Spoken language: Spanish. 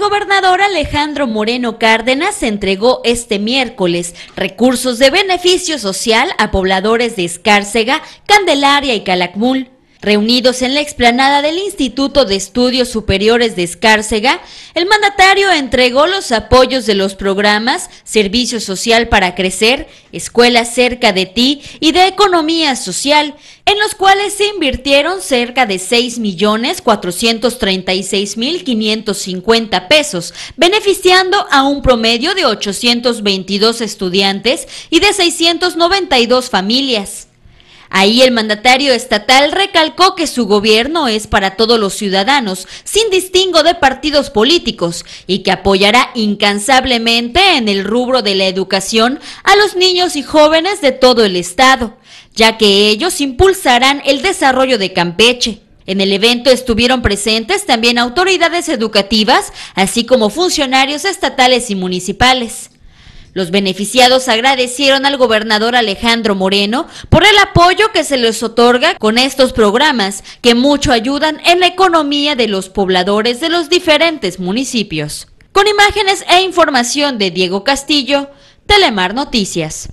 gobernador Alejandro Moreno Cárdenas entregó este miércoles recursos de beneficio social a pobladores de Escárcega, Candelaria y Calakmul Reunidos en la explanada del Instituto de Estudios Superiores de Escárcega, el mandatario entregó los apoyos de los programas Servicio Social para Crecer, Escuela Cerca de Ti y de Economía Social, en los cuales se invirtieron cerca de 6.436.550 pesos, beneficiando a un promedio de 822 estudiantes y de 692 familias. Ahí el mandatario estatal recalcó que su gobierno es para todos los ciudadanos, sin distingo de partidos políticos, y que apoyará incansablemente en el rubro de la educación a los niños y jóvenes de todo el estado, ya que ellos impulsarán el desarrollo de Campeche. En el evento estuvieron presentes también autoridades educativas, así como funcionarios estatales y municipales. Los beneficiados agradecieron al gobernador Alejandro Moreno por el apoyo que se les otorga con estos programas que mucho ayudan en la economía de los pobladores de los diferentes municipios. Con imágenes e información de Diego Castillo, Telemar Noticias.